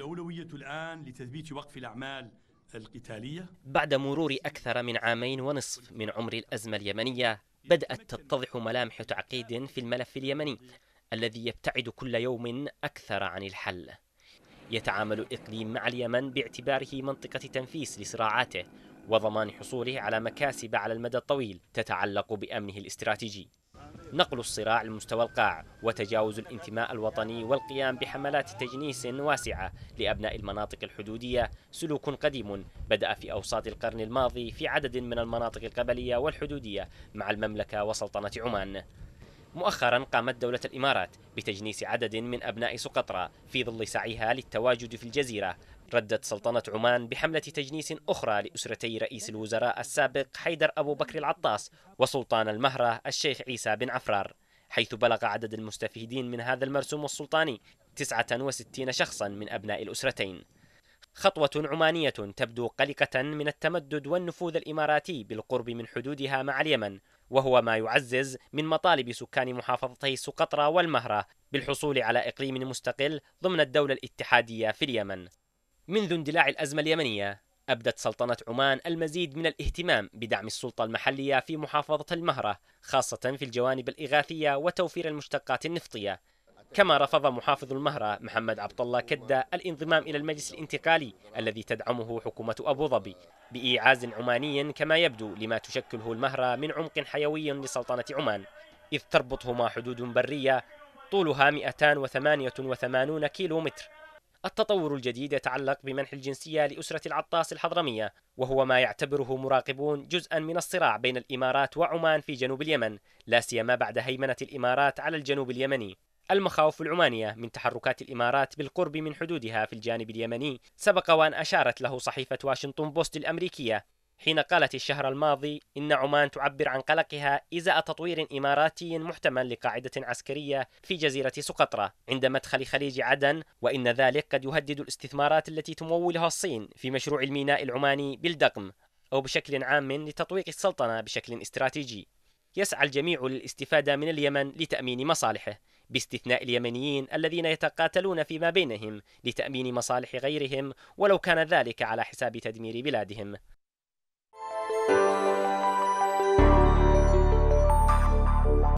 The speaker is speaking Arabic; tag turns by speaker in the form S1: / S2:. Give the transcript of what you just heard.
S1: الأولوية الآن لتثبيت وقف الأعمال القتالية بعد مرور أكثر من عامين ونصف من عمر الأزمة اليمنية بدأت تتضح ملامح تعقيد في الملف اليمني الذي يبتعد كل يوم أكثر عن الحل يتعامل الإقليم مع اليمن باعتباره منطقة تنفيس لصراعاته وضمان حصوله على مكاسب على المدى الطويل تتعلق بأمنه الاستراتيجي نقل الصراع لمستوى القاع وتجاوز الانتماء الوطني والقيام بحملات تجنيس واسعة لأبناء المناطق الحدودية سلوك قديم بدأ في أوساط القرن الماضي في عدد من المناطق القبلية والحدودية مع المملكة وسلطنة عمان مؤخرا قامت دولة الإمارات بتجنيس عدد من أبناء سقطرى في ظل سعيها للتواجد في الجزيرة ردت سلطنة عمان بحملة تجنيس أخرى لأسرتي رئيس الوزراء السابق حيدر أبو بكر العطاس وسلطان المهرة الشيخ عيسى بن عفرار حيث بلغ عدد المستفيدين من هذا المرسوم السلطاني 69 شخصا من أبناء الأسرتين خطوة عمانية تبدو قلقة من التمدد والنفوذ الإماراتي بالقرب من حدودها مع اليمن وهو ما يعزز من مطالب سكان محافظتي سقطرى والمهرة بالحصول على إقليم مستقل ضمن الدولة الاتحادية في اليمن منذ اندلاع الأزمة اليمنية أبدت سلطنة عمان المزيد من الاهتمام بدعم السلطة المحلية في محافظة المهرة خاصة في الجوانب الإغاثية وتوفير المشتقات النفطية كما رفض محافظ المهرة محمد عبد الله كدة الانضمام إلى المجلس الانتقالي الذي تدعمه حكومة أبو ظبي بإيعاز عماني كما يبدو لما تشكله المهرة من عمق حيوي لسلطنة عمان إذ تربطهما حدود برية طولها 288 كيلومتر التطور الجديد يتعلق بمنح الجنسية لأسرة العطاس الحضرمية وهو ما يعتبره مراقبون جزءا من الصراع بين الإمارات وعمان في جنوب اليمن لا سيما بعد هيمنة الإمارات على الجنوب اليمني المخاوف العمانية من تحركات الإمارات بالقرب من حدودها في الجانب اليمني سبق وأن أشارت له صحيفة واشنطن بوست الأمريكية حين قالت الشهر الماضي إن عمان تعبر عن قلقها إزاء تطوير إماراتي محتمل لقاعدة عسكرية في جزيرة سقطرى عند مدخل خليج عدن وإن ذلك قد يهدد الاستثمارات التي تمولها الصين في مشروع الميناء العماني بالدقم أو بشكل عام لتطويق السلطنة بشكل استراتيجي يسعى الجميع للاستفادة من اليمن لتأمين مصالحه باستثناء اليمنيين الذين يتقاتلون فيما بينهم لتأمين مصالح غيرهم ولو كان ذلك على حساب تدمير بلادهم